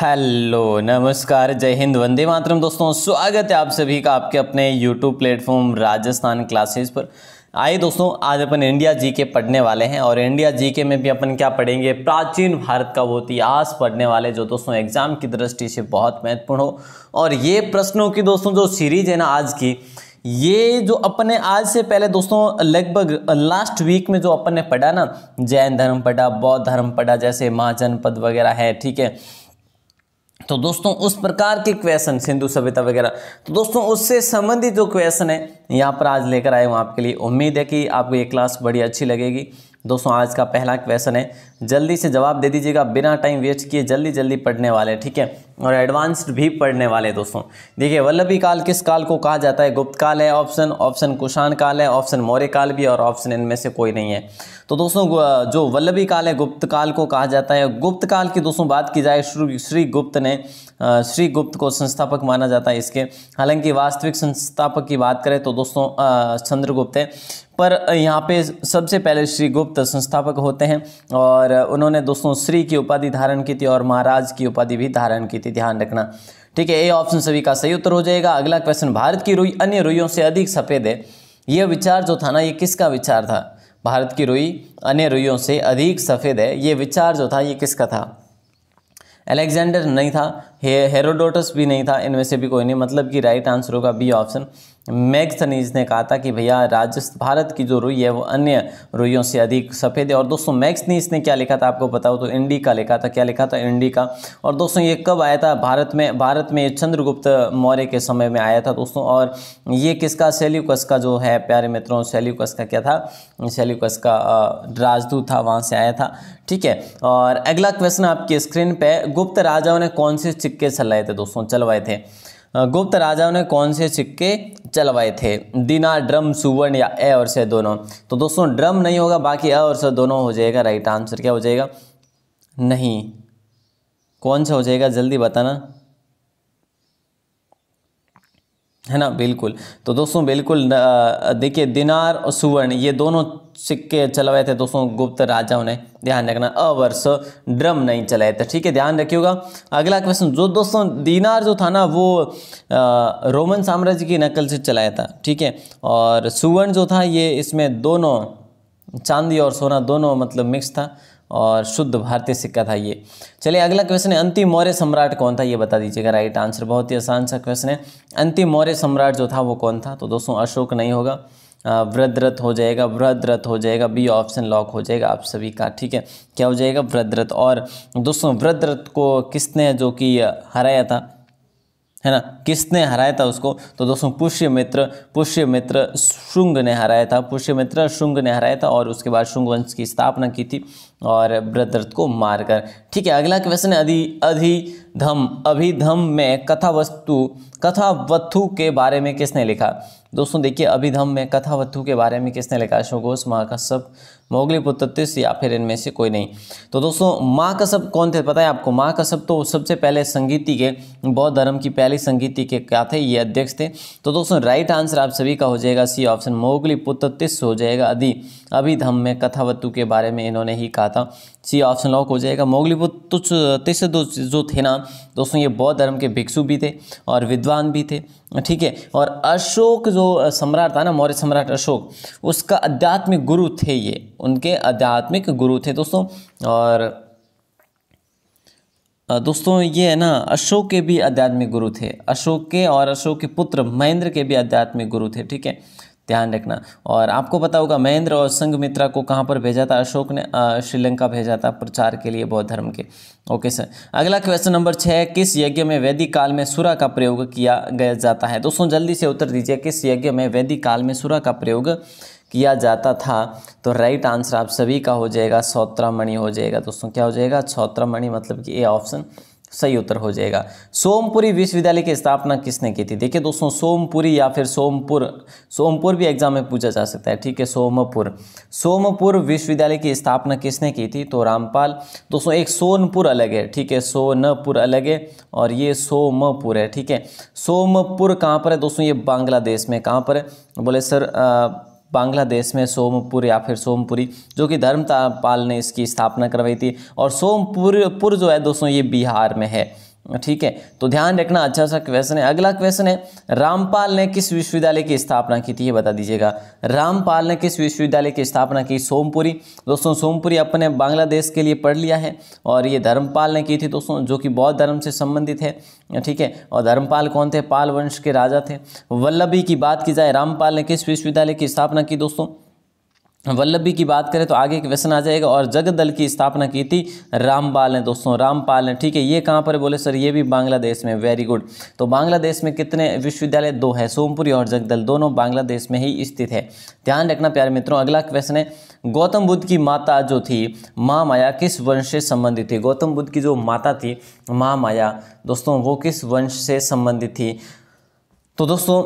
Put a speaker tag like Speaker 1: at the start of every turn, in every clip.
Speaker 1: hello नमस्कार जय हिंद वंदे मातरम दोस्तों स्वागत है आप सभी का आपके अपने यूट्यूब प्लेटफॉर्म राजस्थान क्लासेस पर आइए दोस्तों आज अपन इंडिया जी के पढ़ने वाले हैं और इंडिया जी के में भी अपन क्या पढ़ेंगे प्राचीन भारत का वो इतिहास पढ़ने वाले जो दोस्तों एग्जाम की दृष्टि से बहुत महत्वपूर्ण हो और ये प्रश्नों की दोस्तों जो सीरीज है ना आज की ये जो अपने आज से पहले दोस्तों लगभग लास्ट वीक में जो अपन ने पढ़ा ना जैन धर्म पढ़ा बौद्ध धर्म पढ़ा जैसे महाजनपद वगैरह है ठीक है तो दोस्तों उस प्रकार के क्वेश्चन सिंधु सभ्यता वगैरह तो दोस्तों उससे संबंधित जो क्वेश्चन है यहाँ पर आज लेकर आए हूँ आपके लिए उम्मीद है कि आपको ये क्लास बड़ी अच्छी लगेगी दोस्तों आज का पहला क्वेश्चन है जल्दी से जवाब दे दीजिएगा बिना टाइम वेस्ट किए जल्दी जल्दी पढ़ने वाले ठीक है और एडवांस्ड भी पढ़ने वाले दोस्तों देखिए वल्लभी काल किस काल को कहा जाता है गुप्त काल है ऑप्शन ऑप्शन कुषाण काल है ऑप्शन मौर्य काल भी और ऑप्शन इनमें से कोई नहीं है तो दोस्तों जो वल्लभी काल है गुप्त काल को कहा जाता है गुप्त काल की दोस्तों बात की जाए श्री गुप्त ने श्री गुप्त को संस्थापक माना जाता है इसके हालांकि वास्तविक संस्थापक की बात करें तो दोस्तों चंद्रगुप्त है पर यहाँ पे सबसे पहले श्री गुप्त संस्थापक होते हैं और उन्होंने दोस्तों श्री की उपाधि धारण की थी और महाराज की उपाधि भी धारण की थी स्थिति ध्यान रखना ठीक है ए ऑप्शन सभी का सही उत्तर हो जाएगा अगला क्वेश्चन भारत की रुई अन्य रुईयों से अधिक सफ़ेद है यह विचार जो था ना ये किसका विचार था भारत की रुई अन्य रुईयों से अधिक सफ़ेद है ये विचार जो था ये किसका था अलेक्जेंडर नहीं था हेरोडोटस भी नहीं था इनमें से भी कोई नहीं मतलब कि राइट आंसर होगा बी ऑप्शन मैगथनीज ने कहा था कि भैया राजस्थ भारत की जो रुई है वो अन्य रुइयों से अधिक सफ़ेद है और दोस्तों मैगथनीज ने क्या लिखा था आपको बताओ तो इंडी का लिखा था क्या लिखा था इंडी का और दोस्तों ये कब आया था भारत में भारत में चंद्रगुप्त मौर्य के समय में आया था दोस्तों और ये किसका सेल्यूकस का जो है प्यारे मित्रों सेल्यूकस का क्या था सेल्यूकस का राजदूत था वहाँ से आया था ठीक है और अगला क्वेश्चन आपकी स्क्रीन पर गुप्त राजाओं ने कौन सी सिक्के चलाए थे दोस्तों चलवाए थे गुप्त राजाओं ने कौन से सिक्के चलवाए थे दिना ड्रम सुवर्ण या ए और से दोनों तो दोस्तों ड्रम नहीं होगा बाकी अ और से दोनों हो जाएगा राइट आंसर क्या हो जाएगा नहीं कौन सा हो जाएगा जल्दी बताना है ना बिल्कुल तो दोस्तों बिल्कुल देखिए दिनार और सुवर्ण ये दोनों सिक्के चलवाए थे दोस्तों गुप्त राजाओं ने ध्यान रखना अवर्ष ड्रम नहीं चलाए थे ठीक है ध्यान रखिएगा अगला क्वेश्चन जो दोस्तों दीनार जो था ना वो रोमन साम्राज्य की नकल से चलाया था ठीक है और सुवर्ण जो था ये इसमें दोनों चांदी और सोना दोनों मतलब मिक्स था और शुद्ध भारतीय सिक्का था ये चलिए अगला क्वेश्चन है अंतिम मौर्य सम्राट कौन था ये बता दीजिएगा राइट आंसर बहुत ही आसान सा क्वेश्चन है अंतिम मौर्य सम्राट जो था वो कौन था तो दोस्तों अशोक नहीं होगा व्रतरत हो जाएगा व्रतरत हो जाएगा बी ऑप्शन लॉक हो जाएगा आप सभी का ठीक है क्या हो जाएगा व्रतरत और दोस्तों व्रतरत को किसने जो कि हराया था है ना किसने हराया था उसको तो दोस्तों पुष्यमित्र पुष्यमित्र शुंग ने हराया था पुष्यमित्र शुंग ने हराया था और उसके बाद शुंग वंश की स्थापना की थी और ब्रदर्थ को मारकर ठीक है अगला क्वेश्चन है अधि अधिधम अभिधम में कथा वस्तु कथावत्थु के बारे में किसने लिखा दोस्तों देखिए अभिधम में कथावत्थु के बारे में किसने लिखा शोघोष महाकश्यप मोगली पुतत्तिस या फिर इनमें से कोई नहीं तो दोस्तों माँ का सब कौन थे पता है आपको माँ का सब तो सबसे पहले संगीति के बौद्ध धर्म की पहली संगीति के क्या थे ये अध्यक्ष थे तो दोस्तों राइट आंसर आप सभी का हो जाएगा सी ऑप्शन मोगली पुतत्तिस हो जाएगा अधि अभिधम में कथावत्तु के बारे में इन्होंने ही कहा था सी ऑप्शन लॉक हो जाएगा मोगलीपुत तुच्छ दो जो थे ना दोस्तों ये बौद्ध धर्म के भिक्षु भी थे और विद्वान भी थे ठीक है और अशोक जो सम्राट था ना मौर्य सम्राट अशोक उसका आध्यात्मिक गुरु थे ये उनके आध्यात्मिक गुरु थे दोस्तों और दोस्तों ये है ना अशोक के भी आध्यात्मिक गुरु थे अशोक के और अशोक के पुत्र महेंद्र के भी आध्यात्मिक गुरु थे ठीक है ध्यान रखना और आपको पता होगा महेंद्र और संघमित्रा को कहाँ पर भेजा था अशोक ने श्रीलंका भेजा था प्रचार के लिए बौद्ध धर्म के ओके सर अगला क्वेश्चन नंबर छः किस यज्ञ में वैदिक काल में सुरा का प्रयोग किया गया जाता है दोस्तों जल्दी से उत्तर दीजिए किस यज्ञ में वैदिक काल में सुरा का प्रयोग किया जाता था तो राइट आंसर आप सभी का हो जाएगा सौत्रामणि हो जाएगा दोस्तों क्या हो जाएगा सौत्रामणि मतलब कि ए ऑप्शन सही उत्तर हो जाएगा सोमपुरी विश्वविद्यालय की स्थापना किसने की थी देखिए दोस्तों सोमपुरी या फिर सोमपुर सोमपुर भी एग्जाम में पूछा जा सकता है ठीक है सोमपुर सोमपुर विश्वविद्यालय की स्थापना किसने की थी तो रामपाल दोस्तों एक सोनपुर अलग है ठीक है सोनपुर अलग है और ये सोमपुर है ठीक है सोमपुर कहाँ पर है दोस्तों ये बांग्लादेश में कहाँ पर है बोले सर आ, बांग्लादेश में सोमपुर या फिर सोमपुरी जो कि धर्मपाल ने इसकी स्थापना करवाई थी और सोमपुर पुर जो है दोस्तों ये बिहार में है हाँ, ठीक है तो ध्यान रखना अच्छा सा क्वेश्चन है अगला क्वेश्चन है रामपाल ने किस विश्वविद्यालय की स्थापना की थी ये बता दीजिएगा रामपाल ने किस विश्वविद्यालय की स्थापना की सोमपुरी दोस्तों सोमपुरी अपने बांग्लादेश के लिए पढ़ लिया है और ये धर्मपाल ने की थी दोस्तों जो कि बौद्ध धर्म से संबंधित है ठीक है और धर्मपाल कौन थे पाल वंश के राजा थे वल्लभी की बात की जाए रामपाल ने किस विश्वविद्यालय की स्थापना की दोस्तों वल्लभी की बात करें तो आगे क्वेश्चन आ जाएगा और जगदल की स्थापना की थी रामपाल ने दोस्तों रामपाल ने ठीक है ये कहाँ पर बोले सर ये भी बांग्लादेश में वेरी गुड तो बांग्लादेश में कितने विश्वविद्यालय दो है सोमपुरी और जगदल दोनों बांग्लादेश में ही स्थित है ध्यान रखना प्यारे मित्रों अगला क्वेश्चन है गौतम बुद्ध की माता जो थी माँ माया किस वंश से संबंधित थी गौतम बुद्ध की जो माता थी माँ माया दोस्तों वो किस वंश से संबंधित थी तो दोस्तों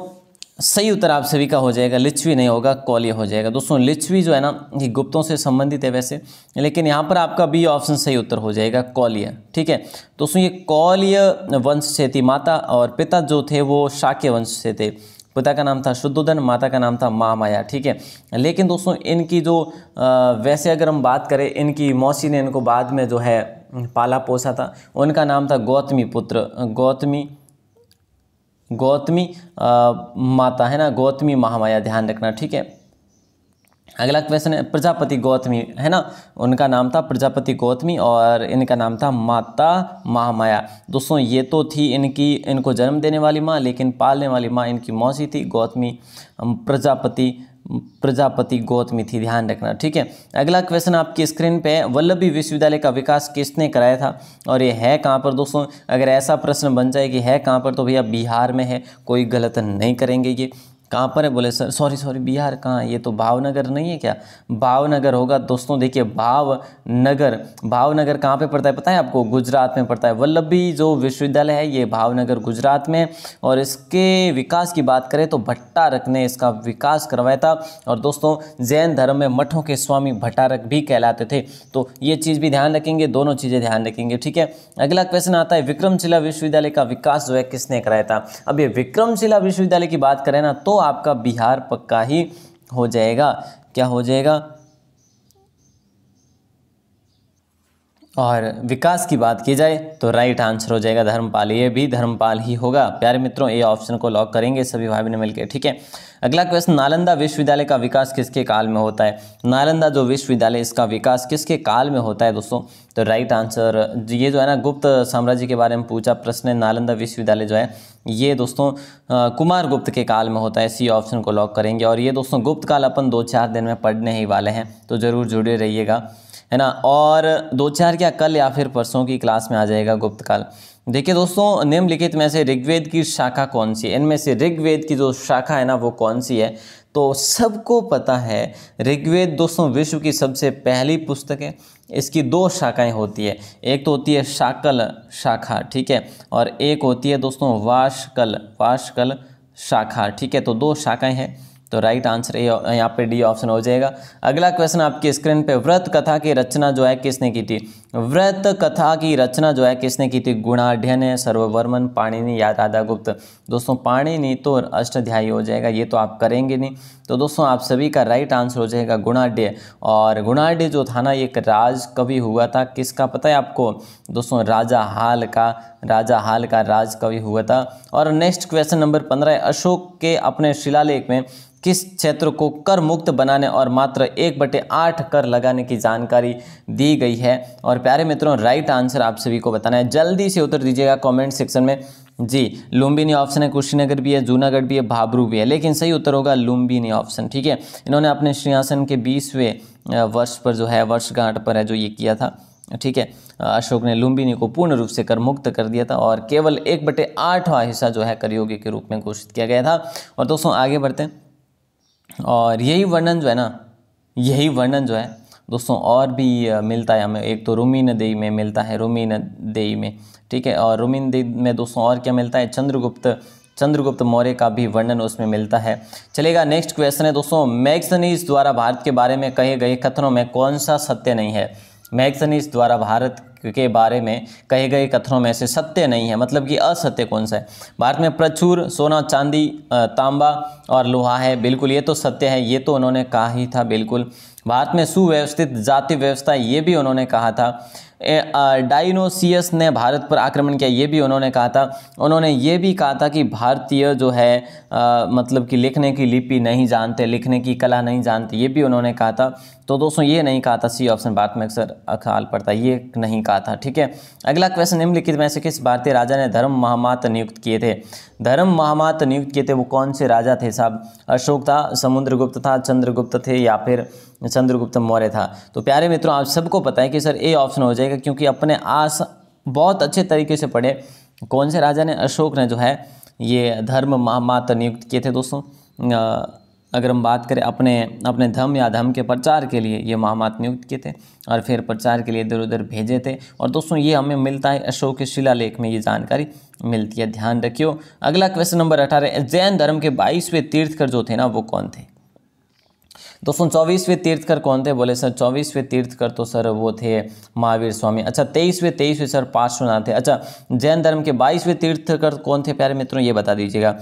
Speaker 1: सही उत्तर आप सभी का हो जाएगा लिच्छवी नहीं होगा कौल्य हो जाएगा दोस्तों लिच्छवी जो है ना ये गुप्तों से संबंधित है वैसे लेकिन यहाँ पर आपका बी ऑप्शन सही उत्तर हो जाएगा कौल्य ठीक है दोस्तों ये कौल्य वंश से थी माता और पिता जो थे वो शाक्य वंश से थे पिता का नाम था शुद्धोधन माता का नाम था महामाया ठीक है लेकिन दोस्तों इनकी जो वैसे अगर हम बात करें इनकी मौसी ने इनको बाद में जो है पाला पोसा था उनका नाम था गौतमी पुत्र गौतमी गौतमी माता है ना गौतमी महामाया ध्यान रखना ठीक है अगला क्वेश्चन है प्रजापति गौतमी है ना उनका नाम था प्रजापति गौतमी और इनका नाम था माता महामाया दोस्तों ये तो थी इनकी इनको जन्म देने वाली माँ लेकिन पालने वाली माँ इनकी मौसी थी गौतमी प्रजापति प्रजापति गौतमी थी ध्यान रखना ठीक है अगला क्वेश्चन आपकी स्क्रीन पे है वल्लभी विश्वविद्यालय का विकास किसने कराया था और ये है कहाँ पर दोस्तों अगर ऐसा प्रश्न बन जाए कि है कहाँ पर तो भैया बिहार में है कोई गलत नहीं करेंगे ये कहाँ पर है बोले सर सॉरी सॉरी बिहार कहाँ है ये तो भावनगर नहीं है क्या भावनगर होगा दोस्तों देखिए भावनगर भावनगर कहाँ पे पड़ता है पता है आपको गुजरात में पड़ता है वल्लभी जो विश्वविद्यालय है ये भावनगर गुजरात में और इसके विकास की बात करें तो भट्टारक ने इसका विकास करवाया था और दोस्तों जैन धर्म में मठों के स्वामी भट्टारक भी कहलाते थे तो ये चीज़ भी ध्यान रखेंगे दोनों चीज़ें ध्यान रखेंगे ठीक है अगला क्वेश्चन आता है विक्रमशिला विश्वविद्यालय का विकास जो है किसने कराया था अब ये विक्रमशिला विश्वविद्यालय की बात करें ना तो आपका बिहार पक्का ही हो जाएगा क्या हो जाएगा और विकास की बात की जाए तो राइट आंसर हो जाएगा धर्मपाल ये भी धर्मपाल ही होगा प्यारे मित्रों ये ऑप्शन को लॉक करेंगे सभी भाई ने मिलकर ठीक है अगला क्वेश्चन नालंदा विश्वविद्यालय का विकास किसके काल में होता है नालंदा जो विश्वविद्यालय इसका विकास किसके काल में होता है दोस्तों तो राइट आंसर ये जो है ना गुप्त साम्राज्य के बारे में पूछा प्रश्न है नालंदा विश्वविद्यालय जो है ये दोस्तों कुमार गुप्त के काल में होता है इसी ऑप्शन को लॉक करेंगे और ये दोस्तों गुप्त काल अपन दो चार दिन में पढ़ने ही वाले हैं तो ज़रूर जुड़े रहिएगा है ना और दो चार क्या कल या फिर परसों की क्लास में आ जाएगा गुप्त काल देखिए दोस्तों निम्नलिखित में से ऋग्वेद की शाखा कौन सी है इनमें से ऋग्वेद की जो शाखा है ना वो कौन सी है तो सबको पता है ऋग्वेद दोस्तों विश्व की सबसे पहली पुस्तक है इसकी दो शाखाएं होती है एक तो होती है शाकल शाखा ठीक है और एक होती है दोस्तों वाशकल वाशकल शाखा ठीक है तो दो शाखाएं हैं तो राइट आंसर ये यहाँ पे डी ऑप्शन हो जाएगा अगला क्वेश्चन आपके स्क्रीन पे व्रत कथा की रचना जो है किसने की थी व्रत कथा की रचना जो है किसने की थी गुणाढ़ ने सर्ववर्मन पाणिनि या राधा गुप्त दोस्तों पाणिनि तो अष्टाध्यायी हो जाएगा ये तो आप करेंगे नहीं तो दोस्तों आप सभी का राइट आंसर हो जाएगा गुणाढ़ और गुणाढ़ जो था ना एक राज कवि हुआ था किसका पता है आपको दोस्तों राजा हाल का राजा हाल का राजकवि हुआ था और नेक्स्ट क्वेश्चन नंबर पंद्रह अशोक के अपने शिलालेख में किस क्षेत्र को कर मुक्त बनाने और मात्र एक बटे आठ कर लगाने की जानकारी दी गई है और प्यारे मित्रों राइट आंसर आप सभी को बताना है जल्दी से उत्तर दीजिएगा कमेंट सेक्शन में जी लुम्बिनी ऑप्शन है कुशीनगर भी है जूनागढ़ भी है भाबरू भी है लेकिन सही उत्तर होगा लुम्बिनी ऑप्शन ठीक है इन्होंने अपने सिंहासन के बीसवें वर्ष पर जो है वर्षगांठ पर है जो ये किया था ठीक है अशोक ने लुम्बिनी को पूर्ण रूप से कर मुक्त कर दिया था और केवल एक बटे आठवां हिस्सा जो है करयोगी के रूप में घोषित किया गया था और दोस्तों आगे बढ़ते हैं और यही वर्णन जो है ना यही वर्णन जो है दोस्तों और भी मिलता है हमें एक तो रोमीन देई में मिलता है रोमीन देई में ठीक है और रोमिन देई में दोस्तों और क्या मिलता है चंद्रगुप्त चंद्रगुप्त मौर्य का भी वर्णन उसमें मिलता है चलेगा नेक्स्ट क्वेश्चन है दोस्तों मैग्सनीज द्वारा भारत के बारे में कहे गए कथनों में कौन सा सत्य नहीं है मैगसनीस द्वारा भारत के बारे में कहे गए कथनों में से सत्य नहीं है मतलब कि असत्य कौन सा है भारत में प्रचुर सोना चांदी तांबा और लोहा है बिल्कुल ये तो सत्य है ये तो उन्होंने कहा ही था बिल्कुल भारत में सुव्यवस्थित जाति व्यवस्था ये भी उन्होंने कहा था डाइनोसियस ने भारत पर आक्रमण किया ये भी उन्होंने कहा था उन्होंने ये भी कहा था कि भारतीय जो है आ, मतलब कि लिखने की लिपि नहीं जानते लिखने की कला नहीं जानते ये भी उन्होंने कहा था तो दोस्तों ये नहीं कहा था सी ऑप्शन भारत में अक्सर अखाल पड़ता ये नहीं कहा था ठीक है अगला क्वेश्चन निम्नलिखित में से किस भारतीय राजा ने धर्म महामात नियुक्त किए थे धर्म महामात नियुक्त किए थे वो कौन से राजा थे साहब अशोक था समुद्रगुप्त था चंद्रगुप्त थे या फिर चंद्रगुप्त मौर्य था तो प्यारे मित्रों आप सबको पता है कि सर ए ऑप्शन हो जाएगा क्योंकि अपने आस बहुत अच्छे तरीके से पढ़े कौन से राजा ने अशोक ने जो है ये धर्म महामात्र नियुक्त किए थे दोस्तों अगर हम बात करें अपने अपने धर्म या धर्म के प्रचार के लिए ये महामात नियुक्त किए थे और फिर प्रचार के लिए इधर उधर भेजे थे और दोस्तों ये हमें मिलता है अशोक के शिलालेख में ये जानकारी मिलती है ध्यान रखियो अगला क्वेश्चन नंबर अठारह जैन धर्म के बाईसवें तीर्थकर जो थे ना वो कौन थे दोस्तों चौबीसवें तीर्थकर कौन थे बोले सर चौबीसवें तीर्थकर तो सर वो थे महावीर स्वामी अच्छा तेईसवें तेईसवें सर पार्श्वनाथ थे अच्छा जैन धर्म के बाईसवें तीर्थकर कौन थे प्यारे मित्रों ये बता दीजिएगा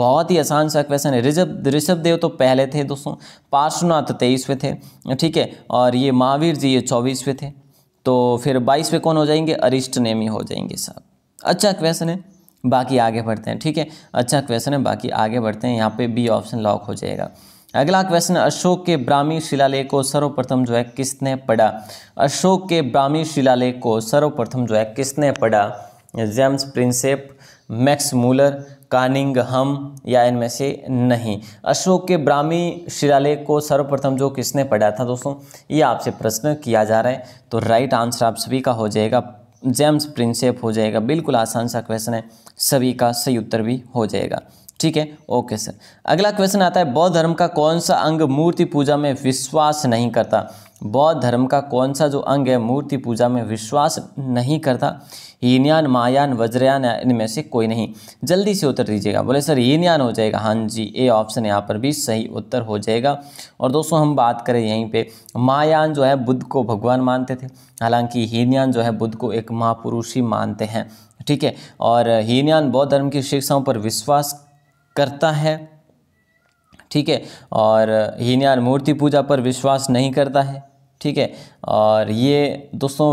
Speaker 1: बहुत ही आसान सा क्वेश्चन है ऋषभ ऋषभ देव तो पहले थे दोस्तों पार्श्वनाथ तेईसवें थे ठीक है और ये महावीर जी ये चौबीसवें थे तो फिर बाईसवें कौन हो जाएंगे अरिष्ट नेमी हो जाएंगे सर अच्छा क्वेश्चन है बाकी आगे बढ़ते हैं ठीक है अच्छा क्वेश्चन है बाकी आगे बढ़ते हैं यहाँ पे बी ऑप्शन लॉक हो जाएगा अगला क्वेश्चन अशोक के ब्राह्मी शिलालेख को सर्वप्रथम जो है किसने पढ़ा अशोक के ब्राह्मी शिलालेख को सर्वप्रथम जो है किसने पढ़ा James Prinsep Max Muller Canning हम या इनमें से नहीं अशोक के ब्राह्मी शिलालेख को सर्वप्रथम जो किसने पढ़ा था दोस्तों ये आपसे प्रश्न किया जा रहा है तो राइट आंसर आप सभी का हो जाएगा जेम्स प्रिंसेप हो जाएगा बिल्कुल आसान सा क्वेश्चन है सभी का सही उत्तर भी हो जाएगा ठीक है ओके सर अगला क्वेश्चन आता है बौद्ध धर्म का कौन सा अंग मूर्ति पूजा में विश्वास नहीं करता बौद्ध धर्म का कौन सा जो अंग है मूर्ति पूजा में विश्वास नहीं करता हीनयान मायान वज्रयान इनमें से कोई नहीं जल्दी से उत्तर दीजिएगा बोले सर हीनयान हो जाएगा हाँ जी ए ऑप्शन यहाँ पर भी सही उत्तर हो जाएगा और दोस्तों हम बात करें यहीं पे मायान जो है बुद्ध को भगवान मानते थे हालांकि हीनयान जो है बुद्ध को एक महापुरुष ही मानते हैं ठीक है और हीनयान बौद्ध धर्म की शिक्षाओं पर विश्वास करता है ठीक है और हीनयान मूर्ति पूजा पर विश्वास नहीं करता है ठीक है और ये दोस्तों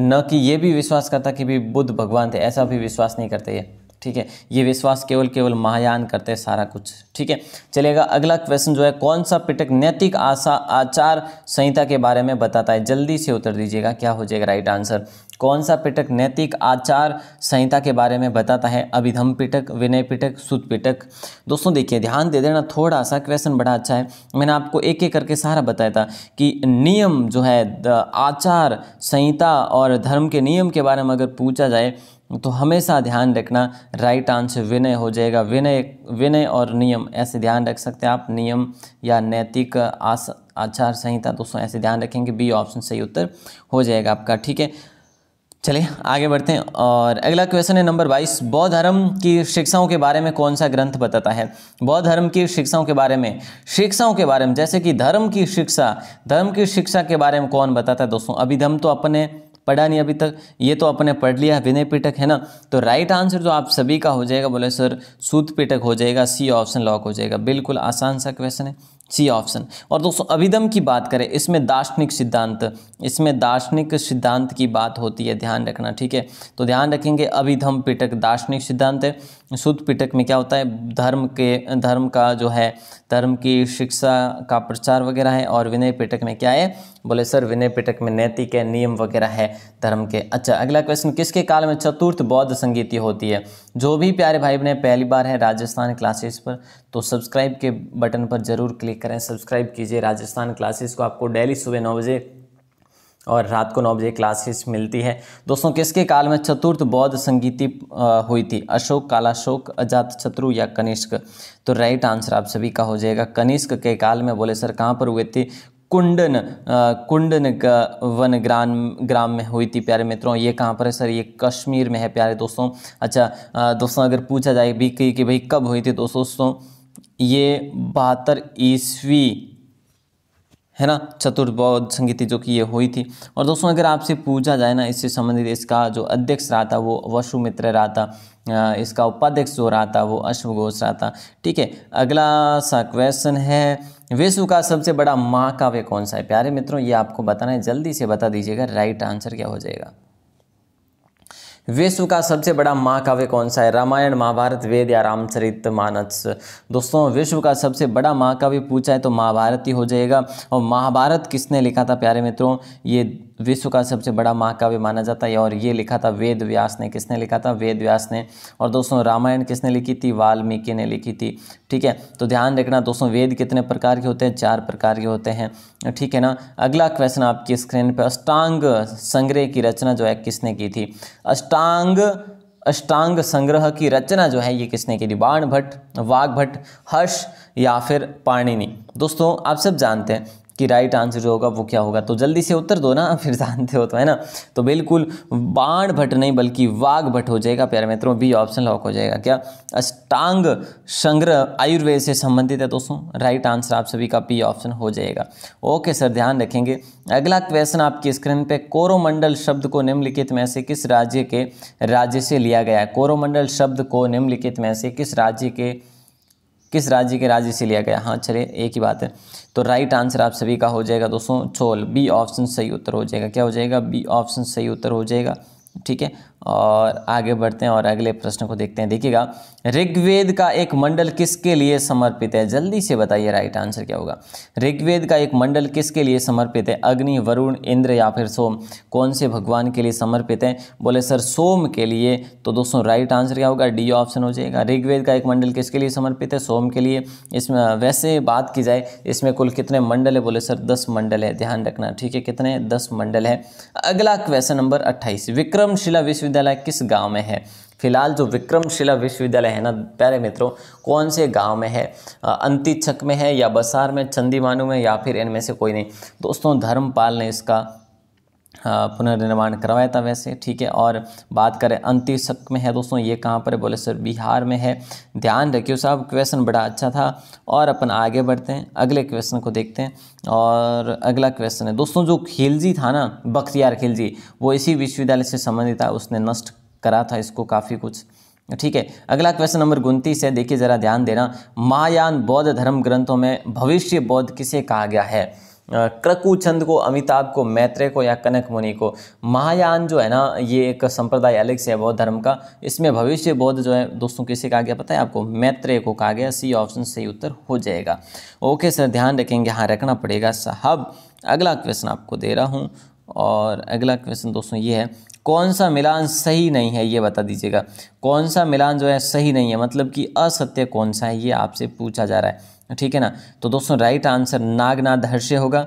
Speaker 1: न कि ये भी विश्वास करता कि भी बुद्ध भगवान थे ऐसा भी विश्वास नहीं करते ये ठीक है ये विश्वास केवल केवल महायान करते हैं सारा कुछ ठीक है चलेगा अगला क्वेश्चन जो है कौन सा पिटक नैतिक आशा आचार संहिता के बारे में बताता है जल्दी से उत्तर दीजिएगा क्या हो जाएगा राइट आंसर कौन सा पिटक नैतिक आचार संहिता के बारे में बताता है अभिधम पिटक विनय पिटक सुत पिटक दोस्तों देखिए ध्यान दे देना थोड़ा सा क्वेश्चन बड़ा अच्छा है मैंने आपको एक एक करके सारा बताया था कि नियम जो है आचार संहिता और धर्म के नियम के बारे में अगर पूछा जाए तो हमेशा ध्यान रखना राइट आंसर विनय हो जाएगा विनय विनय और नियम ऐसे ध्यान रख सकते हैं आप नियम या नैतिक आस आचार संहिता दोस्तों ऐसे ध्यान रखेंगे बी ऑप्शन सही उत्तर हो जाएगा आपका ठीक है चलिए आगे बढ़ते हैं और अगला क्वेश्चन है नंबर बाईस बौद्ध धर्म की शिक्षाओं के बारे में कौन सा ग्रंथ बताता है बौद्ध धर्म की शिक्षाओं के बारे में शिक्षाओं के बारे में जैसे कि धर्म की शिक्षा धर्म की शिक्षा के बारे में कौन बताता है दोस्तों अभी धर्म तो अपने पढ़ा नहीं अभी तक ये तो अपने पढ़ लिया विनय पीटक है ना तो राइट आंसर जो आप सभी का हो जाएगा बोले सर सूत पीटक हो जाएगा सी ऑप्शन लॉक हो जाएगा बिल्कुल आसान सा क्वेश्चन है सी ऑप्शन और दोस्तों अभिदम की बात करें इसमें दार्शनिक सिद्धांत इसमें दार्शनिक सिद्धांत की बात होती है ध्यान रखना ठीक है तो ध्यान रखेंगे अभिधम पिटक दार्शनिक सिद्धांत है शुद्ध पिटक में क्या होता है धर्म के धर्म का जो है धर्म की शिक्षा का प्रचार वगैरह है और विनय पिटक में क्या है बोले सर विनय पिटक में नैतिक है नियम वगैरह है धर्म के अच्छा अगला क्वेश्चन किसके काल में चतुर्थ बौद्ध संगीति होती है जो भी प्यारे भाई बने पहली बार है राजस्थान क्लासेस पर तो सब्सक्राइब के बटन पर जरूर क्लिक करें सब्सक्राइब कीजिए राजस्थान क्लासेस को आपको डेली सुबह नौ बजे और रात को नौ बजे क्लासेस मिलती है दोस्तों किसके काल में चतुर्थ बौद्ध संगीति हुई थी अशोक कालाशोक अजात शत्रु या कनिष्क तो राइट आंसर आप सभी का हो जाएगा कनिष्क के काल में बोले सर कहाँ पर हुए थे कुंडन कुंडन का वन ग्राम ग्राम में हुई थी प्यारे मित्रों ये कहाँ पर है सर ये कश्मीर में है प्यारे दोस्तों अच्छा दोस्तों अगर पूछा जाए भी कि, कि भाई कब हुई थी तो दोस्तों ये बहत्तर ईस्वी है ना चतुर्बौद्ध संगीति जो कि ये हुई थी और दोस्तों अगर आपसे पूछा जाए ना इससे संबंधित इसका जो अध्यक्ष रहा था वो वशुमित्र रहा था इसका उपाध्यक्ष जो रहा था वो अश्वघोष रहा था ठीक है अगला सा क्वेश्चन है विश्व का सबसे बड़ा महाकाव्य कौन सा है प्यारे मित्रों ये आपको बताना है जल्दी से बता दीजिएगा राइट आंसर क्या हो जाएगा विश्व का सबसे बड़ा महाकाव्य कौन सा है रामायण महाभारत वेद या रामचरित मानस दोस्तों विश्व का सबसे बड़ा महाकाव्य पूछा है तो महाभारत ही हो जाएगा और महाभारत किसने लिखा था प्यारे मित्रों ये विश्व का सबसे बड़ा महाकाव्य माना जाता है और ये लिखा था वेद व्यास ने किसने लिखा था वेद व्यास ने और दोस्तों रामायण किसने लिखी थी वाल्मीकि ने लिखी थी ठीक है तो ध्यान रखना दोस्तों वेद कितने प्रकार के होते हैं चार प्रकार के होते हैं ठीक है ना अगला क्वेश्चन आपकी स्क्रीन पर अष्टांग संग्रह की रचना जो है किसने की थी अष्टांग अष्टांग संग्रह की रचना जो है ये किसने की थी बाण भट्ट वाघ भट्ट हर्ष या फिर पाणिनि दोस्तों आप सब जानते हैं कि राइट आंसर जो होगा वो क्या होगा तो जल्दी से उत्तर दो ना फिर जानते हो तो है ना तो बिल्कुल बाण भट्ट नहीं बल्कि वाघ भट्ट हो जाएगा प्यारे मित्रों बी ऑप्शन लॉक हो जाएगा क्या अष्टांग संग्रह आयुर्वेद से संबंधित है दोस्तों राइट आंसर आप सभी का बी ऑप्शन हो जाएगा ओके सर ध्यान रखेंगे अगला क्वेश्चन आपकी स्क्रीन पर कोरोमंडल शब्द को निम्नलिखित में से किस राज्य के राज्य से लिया गया है कोरोमंडल शब्द को निम्नलिखित में से किस राज्य के किस राज्य के राज्य से लिया गया हाँ चलिए एक ही बात है तो राइट आंसर आप सभी का हो जाएगा दोस्तों चोल बी ऑप्शन सही उत्तर हो जाएगा क्या हो जाएगा बी ऑप्शन सही उत्तर हो जाएगा ठीक है और आगे बढ़ते हैं और अगले प्रश्न को देखते हैं देखिएगा ऋग्वेद का एक मंडल किसके लिए समर्पित है जल्दी से बताइए राइट आंसर क्या होगा ऋग्वेद का एक मंडल किसके लिए समर्पित है अग्नि वरुण इंद्र या फिर सोम कौन से भगवान के लिए समर्पित है बोले सर सोम के लिए तो दोस्तों राइट आंसर क्या होगा डी ऑप्शन हो जाएगा ऋग्वेद का एक मंडल किसके लिए समर्पित है सोम के लिए इसमें वैसे बात की जाए इसमें कुल कितने मंडल है बोले सर दस मंडल है ध्यान रखना ठीक है कितने दस मंडल है अगला क्वेश्चन नंबर अट्ठाईस विक्रम विक्रमशिला विश्वविद्यालय किस गांव में है फिलहाल जो विक्रमशिला विश्वविद्यालय है ना प्यारे मित्रों कौन से गांव में है अंतिछक में है या बसार में चंदीमानू में या फिर इनमें से कोई नहीं दोस्तों धर्मपाल ने इसका पुनर्निर्माण करवाया था वैसे ठीक है और बात करें अंतिम शक में है दोस्तों ये कहाँ पर बोले सर बिहार में है ध्यान रखियो साहब क्वेश्चन बड़ा अच्छा था और अपन आगे बढ़ते हैं अगले क्वेश्चन को देखते हैं और अगला क्वेश्चन है दोस्तों जो खिलजी था ना बख्तियार खिलजी वो इसी विश्वविद्यालय से संबंधित था उसने नष्ट करा था इसको काफ़ी कुछ ठीक है अगला क्वेश्चन नंबर उनतीस है देखिए ज़रा ध्यान देना महायान बौद्ध धर्म ग्रंथों में भविष्य बौद्ध किसे कहा गया है क्रकुचंद को अमिताभ को मैत्रेय को या कनक मुनि को महायान जो है ना ये एक संप्रदाय अलग से है बौद्ध धर्म का इसमें भविष्य बौद्ध जो है दोस्तों किसे कहा गया पता है आपको मैत्रेय को कहा गया सी ऑप्शन सही उत्तर हो जाएगा ओके सर ध्यान रखेंगे हाँ रखना पड़ेगा साहब अगला क्वेश्चन आपको दे रहा हूँ और अगला क्वेश्चन दोस्तों ये है कौन सा मिलान सही नहीं है ये बता दीजिएगा कौन सा मिलान जो है सही नहीं है मतलब कि असत्य कौन सा है ये आपसे पूछा जा रहा है ठीक है ना तो दोस्तों राइट आंसर नागनाद हर्ष्य होगा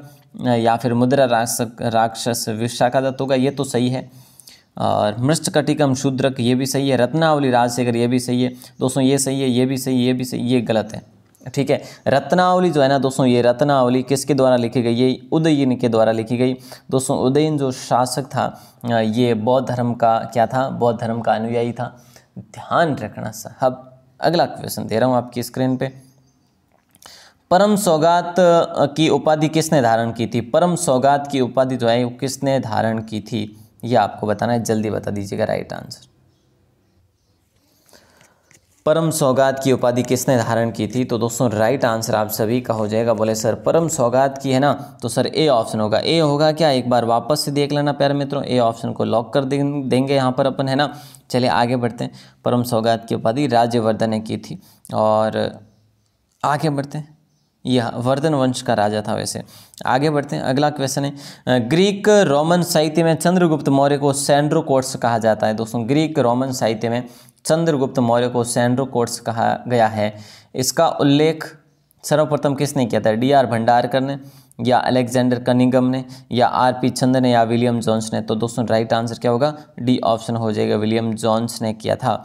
Speaker 1: या फिर मुद्रा राक्षस विशाखा दत्त होगा ये तो सही है और मृष्टकटिकम शूद्रक ये भी सही है रत्नावली राजशेखर ये भी सही है दोस्तों ये सही है ये भी सही ये भी सही ये गलत है ठीक है रत्नावली जो है ना दोस्तों ये रत्नावली किसके द्वारा लिखी गई ये उदयन के द्वारा लिखी गई दोस्तों उदयन जो शासक था ये बौद्ध धर्म का क्या था बौद्ध धर्म का अनुयायी था ध्यान रखना साहब अगला क्वेश्चन दे रहा हूँ आपकी स्क्रीन पर परम सौगात की उपाधि किसने धारण की थी परम सौगात की उपाधि जो है वो किसने धारण की थी ये आपको बताना है जल्दी बता दीजिएगा राइट आंसर परम सौगात की उपाधि किसने धारण की थी तो दोस्तों राइट आंसर आप सभी का हो जाएगा बोले सर परम सौगात की है ना तो सर ए ऑप्शन होगा ए होगा क्या एक बार वापस से देख लेना प्यारे मित्रों ए ऑप्शन को लॉक कर देंगे यहाँ पर अपन है ना चलिए आगे बढ़ते हैं परम सौगात की उपाधि राज्यवर्धन ने की थी और आगे बढ़ते हैं यह वर्धन वंश का राजा था वैसे आगे बढ़ते हैं अगला क्वेश्चन है ग्रीक रोमन साहित्य में चंद्रगुप्त मौर्य को सैंड्रोकोट्स कहा जाता है दोस्तों ग्रीक रोमन साहित्य में चंद्रगुप्त मौर्य को सैंड्रोकोट्स कहा गया है इसका उल्लेख सर्वप्रथम किसने किया था डी आर भंडारकर ने या अलेक्जेंडर कनिगम ने या आर पी चंद ने या विलियम जॉन्स ने तो दोस्तों राइट आंसर क्या होगा डी ऑप्शन हो जाएगा विलियम जॉन्स ने किया था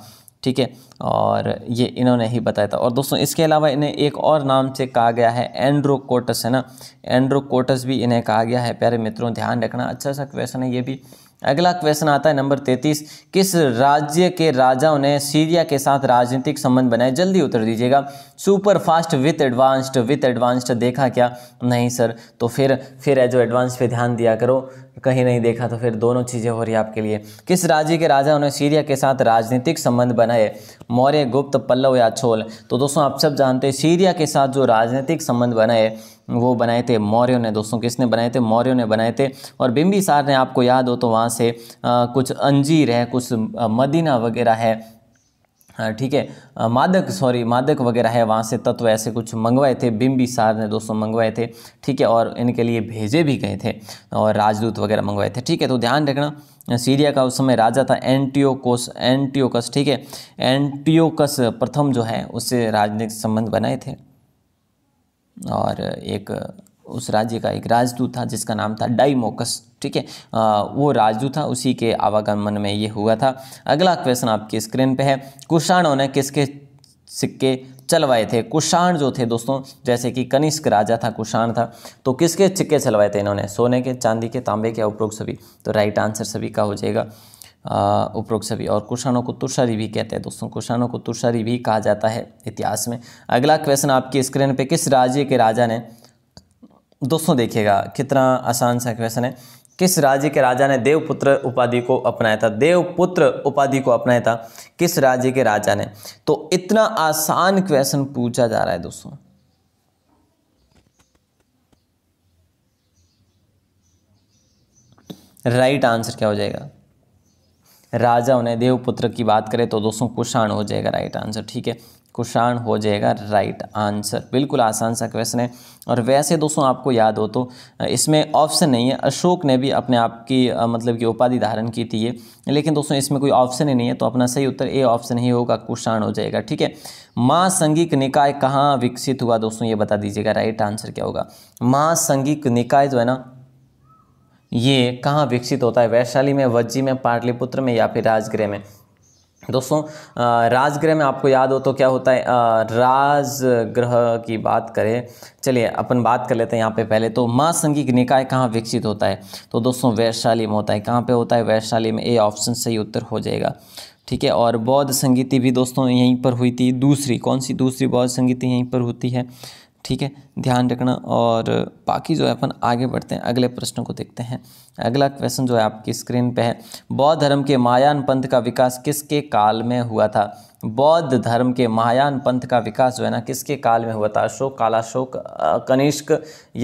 Speaker 1: ठीक है और ये इन्होंने ही बताया था और दोस्तों इसके अलावा इन्हें एक और नाम से कहा गया है एंड्रोकोटस है ना एंड्रोकोटस भी इन्हें कहा गया है प्यारे मित्रों ध्यान रखना अच्छा सा क्वेश्चन है ये भी अगला क्वेश्चन आता है नंबर तैतीस किस राज्य के राजाओं ने सीरिया के साथ राजनीतिक संबंध बनाए जल्दी उत्तर दीजिएगा super fast with advanced with advanced देखा क्या नहीं सर तो फिर फिर जो एडवांस पे ध्यान दिया करो कहीं नहीं देखा तो फिर दोनों चीज़ें हो रही आपके लिए किस राज्य के राजाओं ने सीरिया के साथ राजनीतिक संबंध बनाए मौर्य गुप्त पल्लव या छोल तो दोस्तों आप सब जानते हैं सीरिया के साथ जो राजनीतिक संबंध बनाए वो बनाए थे मौर्यों ने दोस्तों किसने बनाए थे मौर्यों ने बनाए थे और बिम्बिसार ने आपको याद हो तो वहाँ से आ, कुछ अंजीर है कुछ मदीना वगैरह है ठीक है मादक सॉरी मादक वगैरह है वहाँ से तत्व ऐसे कुछ मंगवाए थे बिम्बिसार ने दोस्तों मंगवाए थे ठीक है और इनके लिए भेजे भी गए थे और राजदूत वगैरह मंगवाए थे ठीक है तो ध्यान रखना सीरिया का उस समय राजा था एंटियोकोस एंटियोकस ठीक है एंटियोकस प्रथम जो है उससे राजनीतिक संबंध बनाए थे और एक उस राज्य का एक राजदूत था जिसका नाम था डाइमोकस ठीक है वो राजदूत था उसी के आवागमन में ये हुआ था अगला क्वेश्चन आपकी स्क्रीन पे है कुषाणों ने किसके सिक्के चलवाए थे कुषाण जो थे दोस्तों जैसे कि कनिष्क राजा था कुषाण था तो किसके सिक्के चलवाए थे इन्होंने सोने के चांदी के तांबे के उपरोक्त सभी तो राइट आंसर सभी का हो जाएगा उपरोक्त सभी और कुषाणों को तुषारी भी कहते हैं दोस्तों कुषाणों को तुषारी भी कहा जाता है इतिहास में अगला क्वेश्चन आपकी स्क्रीन पे किस राज्य के राजा ने दोस्तों देखिएगा कितना आसान सा क्वेश्चन है किस राज्य के राजा ने देवपुत्र उपाधि को अपनाया था देवपुत्र उपाधि को अपनाया था किस राज्य के राजा ने तो इतना आसान क्वेश्चन पूछा जा रहा है दोस्तों राइट आंसर क्या हो जाएगा राजा उन्हें देवपुत्र की बात करें तो दोस्तों कुषाण हो जाएगा राइट आंसर ठीक है कुषाण हो जाएगा राइट आंसर बिल्कुल आसान सा क्वेश्चन है और वैसे दोस्तों आपको याद हो तो इसमें ऑप्शन नहीं है अशोक ने भी अपने आप की मतलब कि उपाधि धारण की थी ये लेकिन दोस्तों इसमें कोई ऑप्शन ही नहीं है तो अपना सही उत्तर ए ऑप्शन ही होगा कुषाण हो जाएगा ठीक है महासंगिक निकाय कहाँ विकसित हुआ दोस्तों ये बता दीजिएगा राइट आंसर क्या होगा महासंगिक निकाय जो है ना ये कहाँ विकसित होता है वैशाली में वज्जी में पाटलिपुत्र में या फिर राजगृह में दोस्तों राजगृह में आपको याद हो तो क्या होता है राजगृह की बात करें चलिए अपन बात कर लेते हैं यहाँ पे पहले तो महासंघिक निकाय कहाँ विकसित होता है तो दोस्तों वैशाली में होता है कहाँ पे होता है वैशाली में ए ऑप्शन सही उत्तर हो जाएगा ठीक है और बौद्ध संगीति भी दोस्तों यहीं पर हुई थी दूसरी कौन सी दूसरी बौद्ध संगीति यहीं पर होती है ठीक है ध्यान रखना और बाकी जो है अपन आगे बढ़ते हैं अगले प्रश्न को देखते हैं अगला क्वेश्चन जो है आपकी स्क्रीन पे है बौद्ध धर्म के मायान पंथ का विकास किसके काल में हुआ था बौद्ध धर्म के महायान पंथ का विकास जो है ना किसके काल में हुआ था अशोक कालाशोक कनिष्क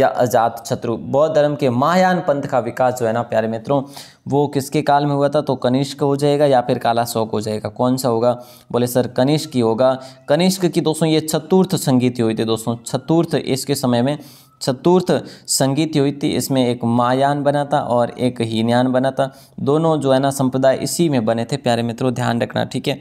Speaker 1: या अजात शत्रु बौद्ध धर्म के महायान पंथ का विकास जो है ना प्यारे मित्रों वो किसके काल में हुआ था तो कनिष्क हो जाएगा या फिर कालाशोक हो जाएगा कौन सा होगा बोले सर कनिष्क ही होगा कनिष्क की दोस्तों ये चतुर्थ संगीत हुई थी दोस्तों चतुर्थ इसके समय में चतुर्थ संगीत हुई थी इसमें एक मायान बना था और एक हीनयान बना था दोनों जो है ना संप्रदाय इसी में बने थे प्यारे मित्रों ध्यान रखना ठीक है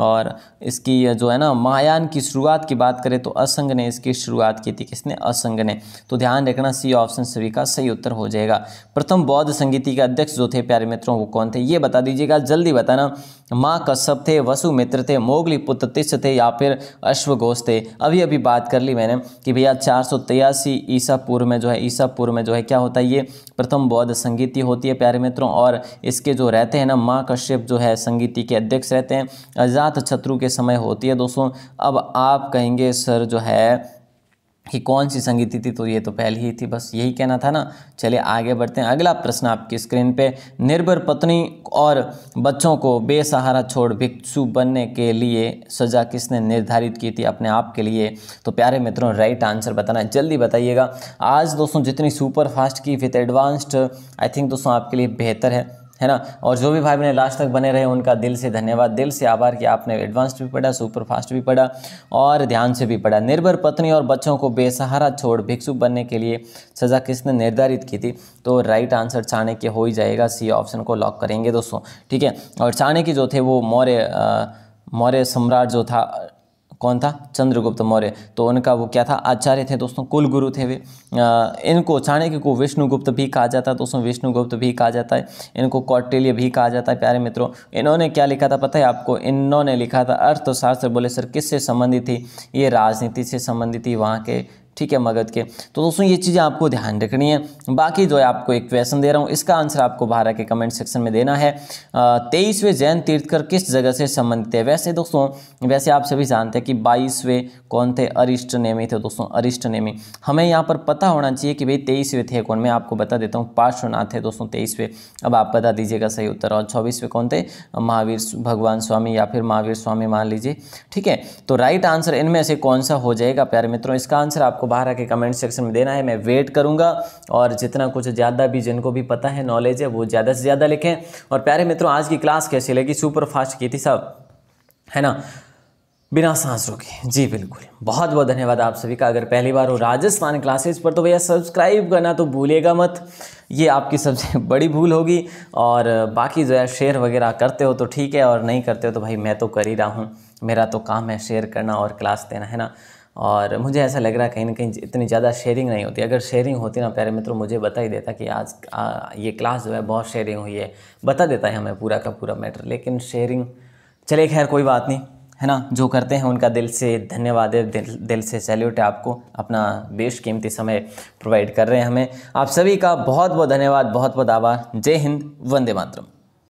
Speaker 1: और इसकी जो है ना महायान की शुरुआत की बात करें तो असंग ने इसकी शुरुआत की थी किसने असंग ने तो ध्यान रखना सी ऑप्शन सभी का सही उत्तर हो जाएगा प्रथम बौद्ध संगीति के अध्यक्ष जो थे प्यारे मित्रों वो कौन थे ये बता दीजिएगा जल्दी बताना माँ कश्यप थे वसुमित्र थे मोगली पुत्र तिश थे या फिर अश्वघोष थे अभी अभी बात कर ली मैंने कि भैया चार सौ तिरासी ईसा पूर्व में जो है ईसा पूर्व में जो है क्या होता है ये प्रथम बौद्ध संगीति होती है प्यारे मित्रों और इसके जो रहते हैं ना माँ कश्यप जो है संगीति के अध्यक्ष रहते हैं अजात शत्रु के समय होती है दोस्तों अब आप कहेंगे सर जो है कि कौन सी संगीति थी तो ये तो पहले ही थी बस यही कहना था ना चलिए आगे बढ़ते हैं अगला प्रश्न आपकी स्क्रीन पे निर्भर पत्नी और बच्चों को बेसहारा छोड़ भिक्षु बनने के लिए सजा किसने निर्धारित की थी अपने आप के लिए तो प्यारे मित्रों राइट आंसर बताना जल्दी बताइएगा आज दोस्तों जितनी सुपर फास्ट की विथ एडवांस्ड आई थिंक दोस्तों आपके लिए बेहतर है है ना और जो भी भाई बहने लास्ट तक बने रहे उनका दिल से धन्यवाद दिल से आभार कि आपने एडवांस्ड भी पढ़ा सुपर फास्ट भी पढ़ा और ध्यान से भी पढ़ा निर्भर पत्नी और बच्चों को बेसहारा छोड़ भिक्षु बनने के लिए सज़ा किसने निर्धारित की थी तो राइट आंसर चाणक्य हो ही जाएगा सी ऑप्शन को लॉक करेंगे दोस्तों ठीक है और चाणक्य जो थे वो मौर्य मौर्य सम्राट जो था कौन था चंद्रगुप्त मौर्य तो उनका वो क्या था आचार्य थे दोस्तों कुल गुरु थे वे इनको चाणक्य को विष्णुगुप्त भी कहा जाता है दोस्तों विष्णुगुप्त भी कहा जाता है इनको कौटिल्य भी कहा जाता है प्यारे मित्रों इन्होंने क्या लिखा था पता है आपको इन्होंने लिखा था अर्थशास्त्र बोले सर किससे संबंधित थी ये राजनीति से संबंधित थी वहाँ के ठीक है मगध के तो दोस्तों ये चीज़ें आपको ध्यान रखनी है बाकी जो है आपको एक क्वेश्चन दे रहा हूँ इसका आंसर आपको बारह के कमेंट सेक्शन में देना है तेईसवें जैन तीर्थकर किस जगह से संबंधित है वैसे दोस्तों वैसे आप सभी जानते हैं कि बाईसवें कौन थे अरिष्ट नेमी थे दोस्तों अरिष्ट नेमी हमें यहाँ पर पता होना चाहिए कि भाई तेईसवें थे कौन मैं आपको बता देता हूँ पार्श्वनाथ थे दोस्तों तेईसवें अब आप बता दीजिएगा सही उत्तर और चौबीसवें कौन थे महावीर भगवान स्वामी या फिर महावीर स्वामी मान लीजिए ठीक है तो राइट आंसर इनमें से कौन सा हो जाएगा प्यारे मित्रों इसका आंसर आपको आपको बाहर आके कमेंट सेक्शन में देना है मैं वेट करूंगा और जितना कुछ ज़्यादा भी जिनको भी पता है नॉलेज है वो ज़्यादा से ज़्यादा लिखें और प्यारे मित्रों आज की क्लास कैसी लगी सुपर फास्ट की थी सब है ना बिना सांस रुके जी बिल्कुल बहुत बहुत धन्यवाद आप सभी का अगर पहली बार हो राजस्थान क्लासेस पर तो भैया सब्सक्राइब करना तो भूलेगा मत ये आपकी सबसे बड़ी भूल होगी और बाकी जो है शेयर वगैरह करते हो तो ठीक है और नहीं करते हो तो भाई मैं तो कर ही रहा हूँ मेरा तो काम है शेयर करना और क्लास देना है ना और मुझे ऐसा लग रहा है कहीं ना कहीं इतनी ज़्यादा शेयरिंग नहीं होती अगर शेयरिंग होती ना प्यारे मित्रों मुझे बता ही देता कि आज आ, ये क्लास जो है बहुत शेयरिंग हुई है बता देता है हमें पूरा का पूरा मैटर लेकिन शेयरिंग चले खैर कोई बात नहीं है ना जो करते हैं उनका दिल से धन्यवाद है दिल, दिल से सैल्यूट है आपको अपना बेश कीमती समय प्रोवाइड कर रहे हैं हमें आप सभी का बहुत बहुत धन्यवाद बहुत बहुत आभार जय हिंद वंदे मातरम